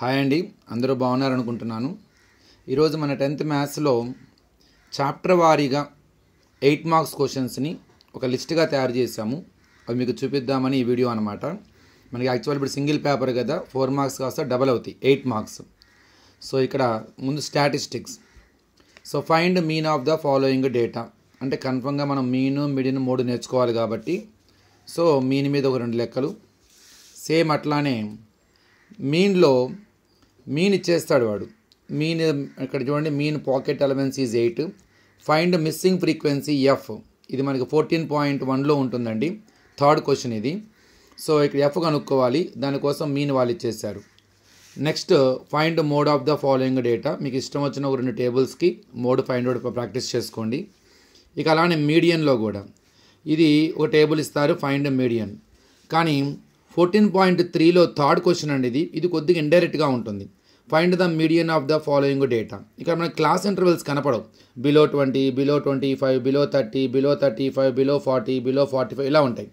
Hi అండి అందరూ బాగున్నారనుకుంటున్నాను ఈరోజు మన టెన్త్ మ్యాథ్స్లో చాప్టర్ వారీగా ఎయిట్ మార్క్స్ క్వశ్చన్స్ని ఒక లిస్ట్గా తయారు చేశాము అవి మీకు చూపిద్దామని ఈ వీడియో అనమాట మనకి యాక్చువల్ ఇప్పుడు సింగిల్ పేపర్ కదా ఫోర్ మార్క్స్ కాస్త డబల్ అవుతాయి ఎయిట్ మార్క్స్ సో ఇక్కడ ముందు statistics so find mean of the following data అంటే కన్ఫర్మ్గా మనం మీను మిడిన్ మూడు నేర్చుకోవాలి కాబట్టి సో మీన్ మీద ఒక రెండు లెక్కలు సేమ్ అట్లానే మీన్లో మీన్ ఇచ్చేస్తాడు వాడు మీన్ ఇక్కడ చూడండి mean pocket allowance is eight find missing frequency F ఇది మనకి ఫోర్టీన్ పాయింట్ వన్లో ఉంటుందండి థర్డ్ క్వశ్చన్ ఇది సో ఇక్కడ ఎఫ్ కనుక్కోవాలి దానికోసం మీన్ వాళ్ళు ఇచ్చేస్తారు next find mode of the following data మీకు ఇష్టం వచ్చిన ఒక రెండు టేబుల్స్కి మోడ్ ఫైండ్ అవుట్ ప్రాక్టీస్ చేసుకోండి ఇక అలానే మీడియన్లో కూడా ఇది ఒక టేబుల్ ఇస్తారు ఫైండ్ మీడియన్ కానీ ఫోర్టీన్ పాయింట్ త్రీలో థర్డ్ క్వశ్చన్ అండి ఇది ఇది కొద్దిగా ఇండైరెక్ట్గా ఉంటుంది find the median of the following data ఇక్కడ మనకి క్లాస్ ఇంటర్వెల్స్ కనపడవు below twenty below twenty five below thirty below thirty five below forty below forty five ఇలా ఉంటాయి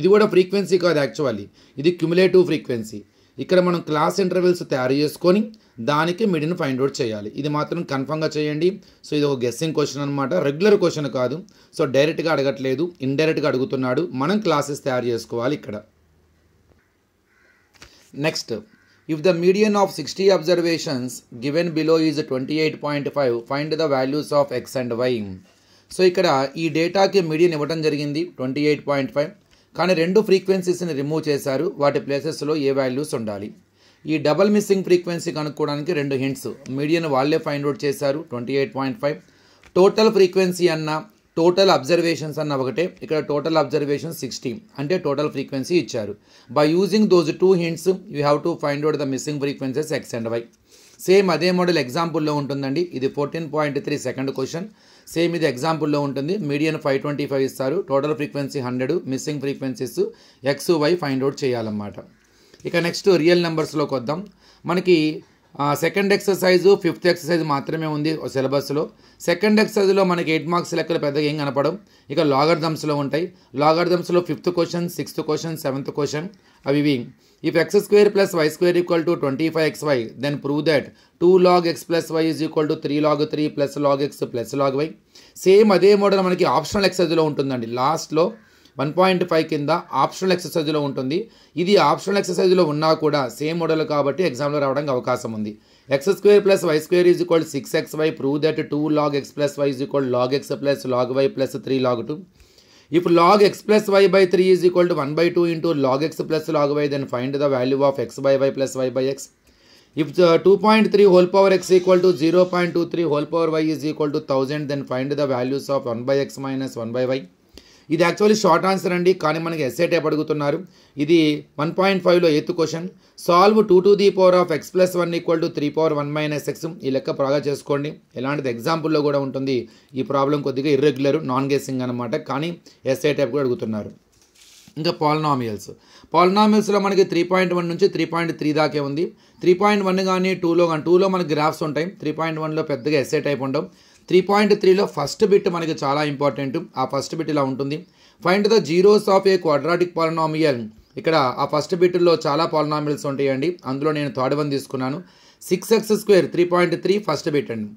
ఇది కూడా ఫ్రీక్వెన్సీ కాదు యాక్చువల్లీ ఇది క్యుములేటివ్ ఫ్రీక్వెన్సీ ఇక్కడ మనం క్లాస్ ఇంటర్వెల్స్ తయారు చేసుకొని దానికి మిడిని ఫైండ్ అవుట్ చేయాలి ఇది మాత్రం కన్ఫర్మ్గా చేయండి సో ఇది ఒక గెస్సింగ్ క్వశ్చన్ అనమాట రెగ్యులర్ క్వశ్చన్ కాదు సో డైరెక్ట్గా అడగట్లేదు ఇండైరెక్ట్గా అడుగుతున్నాడు మనం క్లాసెస్ తయారు చేసుకోవాలి ఇక్కడ next if the Next, of sixty observations given below observations twenty eight point five find the values of X and y. So ఇక్కడ ఈ డేటాకి మీడియన్ ఇవ్వడం జరిగింది ట్వంటీ ఎయిట్ పాయింట్ ఫైవ్ కానీ రెండు ఫ్రీక్వెన్సీస్ని రిమూవ్ చేశారు వాటి ప్లేసెస్లో ఏ వాల్యూస్ ఉండాలి ఈ డబల్ మిస్సింగ్ ఫ్రీక్వెన్సీ కనుక్కోవడానికి రెండు హింట్స్ మీడియన్ వాళ్ళే ఫైండ్ అవుట్ చేశారు twenty eight point five total frequency అన్న టోటల్ అబ్జర్వేషన్స్ అన్న ఒకటే ఇక్కడ టోటల్ అబ్జర్వేషన్ సిక్స్టీ అంటే టోటల్ ఫ్రీక్వెన్సీ ఇచ్చారు by using those two hints you have to find out the missing frequencies X and Y same అదే model ఎగ్జాంపుల్లో ఉంటుందండి ఇది fourteen point three second question same ఇది ఎగ్జాంపుల్లో ఉంటుంది మీడియన్ ఫైవ్ ట్వంటీ ఫైవ్ ఇస్తారు total frequency hundred missing frequencies X Y find out చేయాలన్నమాట ఇక నెక్స్ట్ రియల్ నెంబర్స్లోకి వద్దాం మనకి సెకండ్ ఎక్సర్సైజు ఫిఫ్త్ ఎక్సర్సైజ్ మాత్రమే ఉంది సిలబస్లో సెకండ్ ఎక్సర్సైజ్లో మనకి ఎయిట్ మార్క్స్ లెక్కలు పెద్దగా ఏం కనపడం ఇక థమ్స్లో ఉంటాయి థమ్స్లో fifth question sixth question seventh question అవి ఇవి if x square plus y square equal to twenty five x y then prove that two log x plus y is equal to three log three plus log x plus log y same అదే model మనకి optional ఎక్సర్సైజ్లో ఉంటుందండి లాస్ట్లో one point five కింద optional ఎక్సర్సైజ్లో ఉంటుంది ఇది optional ఎక్సర్సైజ్లో ఉన్నా కూడా సేమ్ మోడల్ కాబట్టి ఎగ్జామ్లో రావడానికి అవకాశం ఉంది x square plus y square is equal six x y prove that two log x plus y is equal log x plus log y plus three log two if log x plus y by three is equal to one by two into log x plus log y then find the value of x by y plus y by x if two point three whole power X equal to zero point two three whole power y is equal to thousand then find the values of one by x minus one by y ఇది actually short answer అండి కానీ మనకి SA type అడుగుతున్నారు ఇది one point ఫైవ్లో eighth question solve two to the power of x plus one equal to three power one minus x ఈ లెక్క బాగా చేసుకోండి ఎలాంటిది ఎగ్జాంపుల్లో కూడా ఉంటుంది ఈ ప్రాబ్లం కొద్దిగా ఇర్రెగ్యులర్ నాన్ గేసింగ్ అనమాట కానీ ఎస్ఏ టైప్ కూడా అడుగుతున్నారు ఇంకా పాలనామియల్స్ పాలనామియల్స్లో మనకి త్రీ పాయింట్ వన్ నుంచి త్రీ పాయింట్ త్రీ దాకే ఉంది త్రీ పాయింట్ వన్ కానీ టూలో కానీ టూలో మనకి గ్రాఫ్స్ ఉంటాయి త్రీ పాయింట్ వన్లో పెద్దగా ఎస్ఏ టైప్ ఉండవు త్రీ పాయింట్ త్రీలో ఫస్ట్ బిట్ మనకి చాలా ఇంపార్టెంట్ ఆ ఫస్ట్ బిట్ ఇలా ఉంటుంది find the zeros of a quadratic polynomial ఇక్కడ ఆ ఫస్ట్ బిట్లో చాలా పాలనామియల్స్ ఉంటాయండి అందులో నేను థర్డ్ వన్ తీసుకున్నాను six x square three point three first bit అండి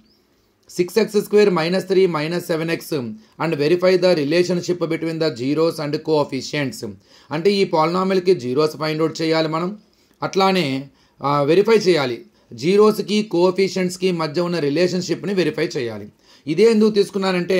six x square minus three minus seven x and verify the relationship between the zeros and coefficients అంటే ఈ పాలనామిల్కి జీరోస్ ఫైండ్ అవుట్ చేయాలి మనం అట్లానే వెరిఫై చేయాలి జీరోస్కి కోఫిషియన్స్కి మధ్య ఉన్న రిలేషన్షిప్ని వెరిఫై చేయాలి ఇదే ఎందుకు తీసుకున్నానంటే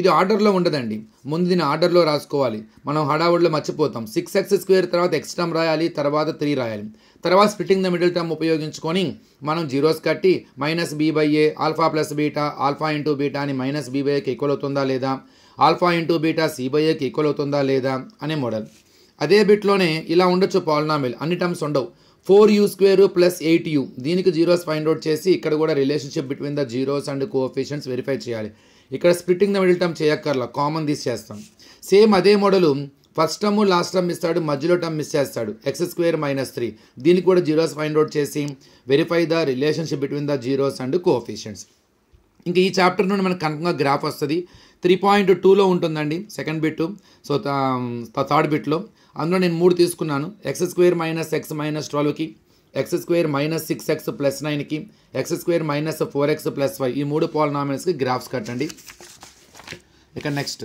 ఇది ఆర్డర్లో ఉండదండి ముందు దీన్ని ఆర్డర్లో రాసుకోవాలి మనం హడావుడిలో మర్చిపోతాం సిక్స్ ఎక్స్ స్క్వేర్ తర్వాత ఎక్స్ టర్మ్ రాయాలి తర్వాత త్రీ రాయాలి తర్వాత స్ప్లిటింగ్ ద మిడిల్ టర్మ్ ఉపయోగించుకొని మనం జీరోస్ కట్టి minus b by a alpha plus beta alpha into beta అని మైనస్ బీ బై ఏకి ఈక్వల్ అవుతుందా లేదా alpha into beta c by ఏకి ఈక్వల్ అవుతుందా లేదా అనే మోడల్ అదే బిట్లోనే ఇలా ఉండొచ్చు పాలనామిల్ అన్ని టర్మ్స్ ఉండవు four u square plus eight u దీనికి జీరోస్ ఫైండ్ అవుట్ చేసి ఇక్కడ కూడా relationship between the zeros and coefficients verify చేయాలి ఇక్కడ స్ప్లిట్టింగ్ ద మిడిల్ టర్మ్ చేయక్కర్లా కామన్ తీసేస్తాం సేమ్ అదే model first term last term ఇస్తాడు మధ్యలో టర్మ్ మిస్ చేస్తాడు ఎక్స్ స్క్వేర్ మైనస్ త్రీ దీనికి కూడా జీరోస్ ఫైండ్ అవుట్ చేసి verify the relationship between the zeros and coefficients ఇంకా ఈ చాప్టర్ నుండి మనకు కనుకంగా గ్రాఫ్ వస్తుంది త్రీ పాయింట్ టూలో ఉంటుందండి సెకండ్ బిట్ సో థర్డ్ బిట్లో అందులో నేను మూడు తీసుకున్నాను x square minus x minus ట్వెల్వ్కి x square minus six x plus నైన్కి x square minus four x plus five ఈ మూడు పాలనామిల్స్కి గ్రాఫ్స్ కట్టండి ఇక నెక్స్ట్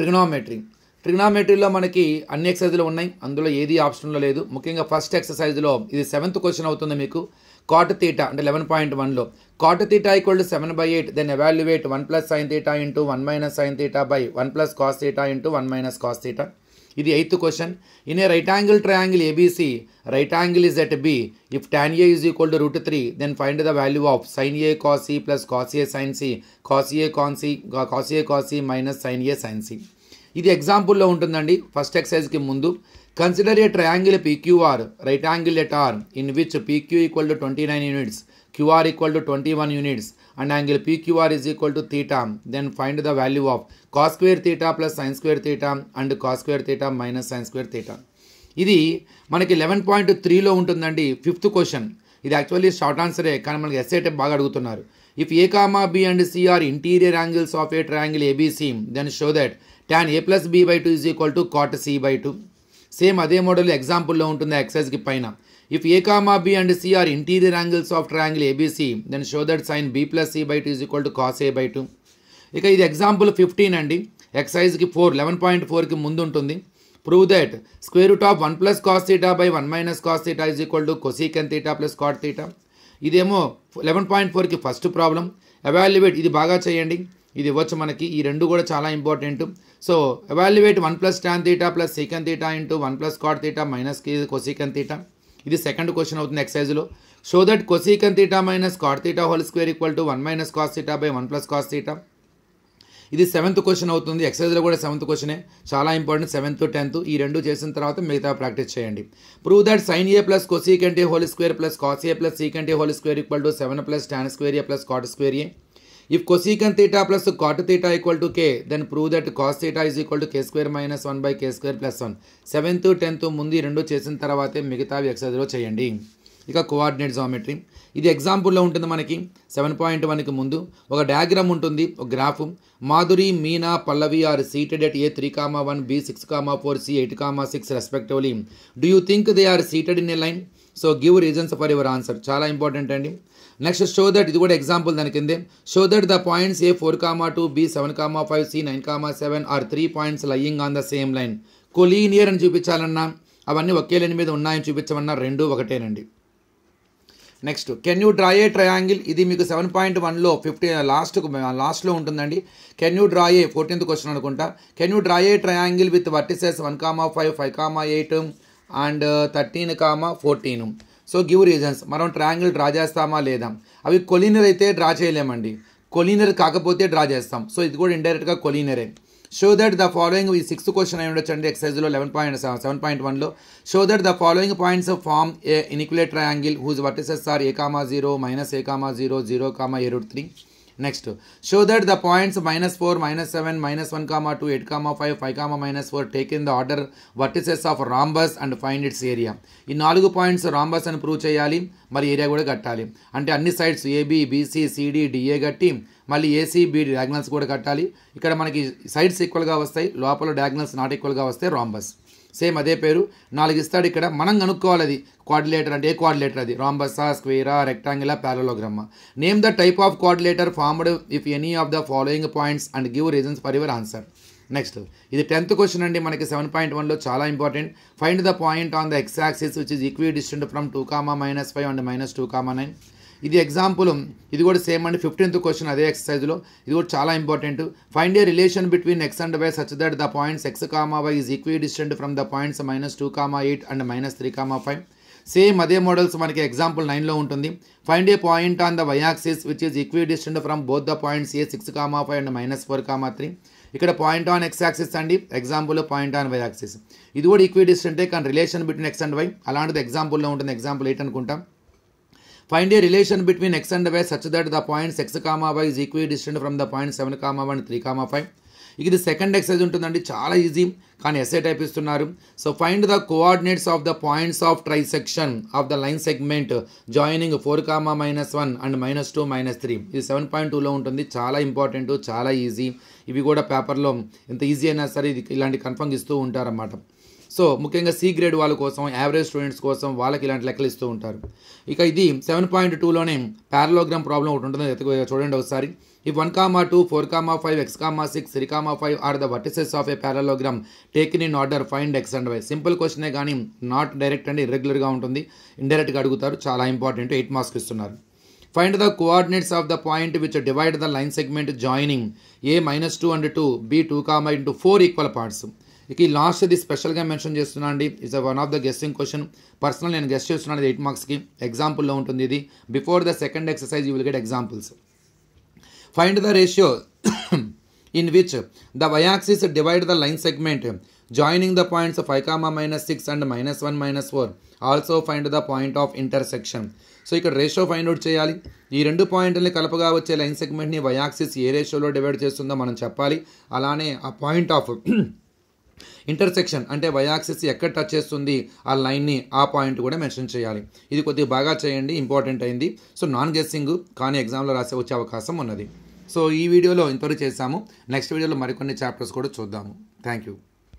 ట్రిగ్నోమెట్రీ ట్రిగ్నోమెట్రీలో మనకి అన్ని ఎక్సర్సైజ్లు ఉన్నాయి అందులో ఏది ఆప్షన్లో లేదు ముఖ్యంగా ఫస్ట్ ఎక్సర్సైజ్లో ఇది సెవెంత్ క్వశ్చన్ అవుతుంది మీకు కాట్ తీటా అంటే లెవెన్ పాయింట్ వన్లో cot theta equal to seven by eight then evaluate one plus sin theta into one minus sin theta by one plus cos theta into one minus cos theta ఇది eighth question in a right angle triangle ABC right angle is at B if tan A is equal to root three then find the value of sin A cos C plus cos A sin C cos A cos C A cos minus sin A sin C ఇది ఎగ్జాంపుల్లో ఉంటుందండి first ఎక్సైజ్కి ముందు consider a triangle PQR right angle at R in which PQ equal to twenty nine units QR equal to twenty one units and angle PQR is equal to theta, then find the value of cos square theta plus sin square theta and cos square theta minus sin square theta. ఇది మనకి eleven point త్రీలో ఉంటుందండి fifth question ఇది actually short ఆన్సరే కానీ మనకి SA type బాగా అడుగుతున్నారు if A comma B and C are interior angles of a triangle ABC then show that tan A plus B by two is equal to cot C by two same అదే model ఎగ్జాంపుల్లో ఉంటుంది ఎక్సైజ్కి పైన If A comma B and C are interior angles of triangle ABC, then show that sine B plus C by 2 is equal to cos A by 2. ఇక ఇది example fifteen అండి ఎక్సైజ్కి four eleven point ఫోర్కి ముందు ఉంటుంది prove that square root of one plus cos theta by one minus cos theta is equal to cosec theta plus cot theta ఇదేమో eleven point ఫోర్కి first problem evaluate ఇది బాగా చేయండి ఇది ఇవ్వచ్చు మనకి ఈ రెండు కూడా చాలా important so evaluate one plus tan theta plus sec theta into one plus cot theta minus cosec theta ఇది సెకండ్ క్వశ్చన్ అవుతుంది ఎక్సైజ్లో show that cosec theta minus cot theta whole square equal to one minus cos theta by one plus cos theta ఇది seventh question అవుతుంది ఎక్సైజ్లో కూడా seventh క్వశ్చనే చాలా important seventh tenth ఈ రెండు చేసిన తర్వాత మిగతా ప్రాక్టీస్ చేయండి prove that sin A plus cosecant whole square plus cos A plus secant whole square equal to seven plus tan square A plus cot square A if cosec theta plus cot theta equal to k then prove that cos theta is equal to k square minus one by k square plus one seventh tenth ముందు ఈ రెండు చేసిన తర్వాతే మిగతావి ఎక్సర్సైజ్లో చేయండి ఇక coordinate geometry ఇది ఎగ్జాంపుల్లో ఉంటుంది మనకి సెవెన్ పాయింట్ వన్కి ముందు ఒక డయాగ్రామ్ ఉంటుంది ఒక graph Madhuri Meena Pallavi are seated at A three comma one B six comma four C eight comma six respectively do you think they are seated in a line so give reasons for your answer చాలా important అండి next show that ఇది కూడా example దాని కిందే show that the points A four comma two B seven comma five C nine comma seven are three points lying on the same line collinear అని చూపించాలన్నా అవన్నీ ఒకే line మీద ఉన్నాయని చూపించమన్నా రెండు ఒకటేనండి next can you draw a triangle ఇది మీకు సెవెన్ పాయింట్ వన్లో ఫిఫ్టీ లాస్ట్కు లాస్ట్లో ఉంటుందండి can you draw a fourteenth question అనుకుంటా can you draw a triangle with vertices one comma five five comma eight and thirteen comma fourteen so give reasons మనం triangle draw చేస్తామా లేదా అవి collinear అయితే డ్రా చేయలేమండి కొలీనర్ కాకపోతే draw చేస్తాం so ఇది కూడా ఇండైరెక్ట్గా కొలీనరే షో దట్ ద ఫాలోయింగ్ ఈ సిక్స్త్ క్వశ్చన్ అయి ఉండొచ్చండి ఎక్సైజ్లో లెవెన్ పాయింట్ సెవెన్ పాయింట్ వన్లో show that the following points form a equilateral triangle whose vertices are a comma zero minus a comma zero zero comma a root three next show that the points minus four minus seven minus one comma two eight comma five five comma minus four take in the order vertices of rhombus and find its area ఈ నాలుగు points rhombus అని prove చేయాలి మరి area కూడా కట్టాలి అంటే అన్ని sides AB BC CD DA కట్టి మళ్ళీ ఏసీ బీ డయాగ్నల్స్ కూడా కట్టాలి ఇక్కడ మనకి సైడ్స్ ఈక్వల్గా వస్తాయి లోపల డయాగ్నల్స్ నాట్ ఈక్వల్గా వస్తాయి రాంబస్ సేమ్ అదే పేరు నాలుగు ఇస్తాడు ఇక్కడ మనం కనుక్కోవాలి అది క్వాడ్యులేటర్ అంటే ఏ క్వాడిలేటర్ అది రాంబస్సా స్క్వేరా రెక్టాంగిలా ప్యారలోగ్రమ్మ name the type of quadrilateral formed if any of the following points and give reasons for your answer next ఇది టెన్త్ క్వశ్చన్ అండి మనకి సెవెన్ పాయింట్ వన్లో చాలా important find the point on the x axis which is equidistant from two comma minus five and minus two comma nine ఇది example ఇది కూడా same అండి fifteenth question అదే ఎక్సర్సైజ్లో ఇది కూడా చాలా important find a relation between x and y such that the points x comma y is equidistant from the points minus two comma eight and minus three comma five same అదే models మనకి example నైన్లో ఉంటుంది find a point on the y axis which is equidistant from both the points A six comma five and minus four comma three ఇక్కడ point on x axis అండి example point on y axis ఇది కూడా ఈక్వీ డిస్టెంటే కానీ relation between x and y అలాంటిది ఎగ్జాంపుల్లో ఉంటుంది ఎగ్జాంపుల్ ఎయిట్ అనుకుంటాం find x and y such that the y x comma y points equidistant from the point seven comma one three comma five ఇక ఇది సెకండ్ ఎక్సైజ్ ఉంటుందండి చాలా easy కానీ SA type ఇస్తున్నారు so find the coordinates of the points of trisection of the line segment joining four comma minus one and minus two minus three ఇది seven point టూలో ఉంటుంది చాలా important చాలా easy ఇవి కూడా పేపర్లో ఎంత ఈజీ అయినా సరే ఇది ఇలాంటి కన్ఫర్మ్ ఇస్తూ ఉంటారన్నమాట సో ముఖ్యంగా సి గ్రేడ్ వాళ్ళ కోసం యావరేజ్ స్టూడెంట్స్ కోసం వాళ్ళకి ఇలాంటి లెక్కలు ఇస్తూ ఉంటారు ఇక ఇది సెవెన్ పాయింట్ టూలోనే ప్యారలోగ్రామ్ ప్రాబ్లం ఒకటి ఉంటుంది చూడండి ఒకసారి ఈ one comma two four comma five x comma six 3 five are the the vertices of a parallelogram taken in order find x and y simple క్వశ్చనే కానీ నాట్ డైరెక్ట్ అండి ఇర్రెగ్యులర్గా ఉంటుంది ఇండైరెక్ట్గా అడుగుతారు చాలా ఇంపార్టెంట్ ఎయిట్ మార్క్స్ ఇస్తున్నారు find the coordinates of the point which divide the line segment joining A minus two and two B two comma into four equal parts ఇక ఈ లాస్ట్ ఇది స్పెషల్గా మెన్షన్ చేస్తున్నా అండి is one of the guessing question personal నేను guess చేస్తున్నాను eight మార్క్స్కి ఎగ్జాంపుల్లో ఉంటుంది ఇది before the second exercise you will get examples find the ratio in which the వయాక్సిస్ divide the line segment joining the points five comma minus six and minus one minus four also find the point of intersection so ఇక్కడ ratio find out చేయాలి ఈ రెండు పాయింట్లని కలపగా వచ్చే line సెగ్మెంట్ని వయాక్సిస్ ఏ రేషియోలో divide చేస్తుందో మనం చెప్పాలి అలానే ఆ పాయింట్ ఆఫ్ ఇంటర్సెక్షన్ అంటే వైయాక్సిస్ ఎక్కడ టచ్ చేస్తుంది ఆ లైన్ని ఆ పాయింట్ కూడా మెన్షన్ చేయాలి ఇది కొద్దిగా బాగా చేయండి ఇంపార్టెంట్ అయింది సో నాన్ గెస్సింగ్ కానీ ఎగ్జామ్లో రాసే వచ్చే అవకాశం ఉన్నది సో ఈ వీడియోలో ఇంతవరకు చేశాము నెక్స్ట్ వీడియోలో మరికొన్ని చాప్టర్స్ కూడా చూద్దాము థ్యాంక్ యూ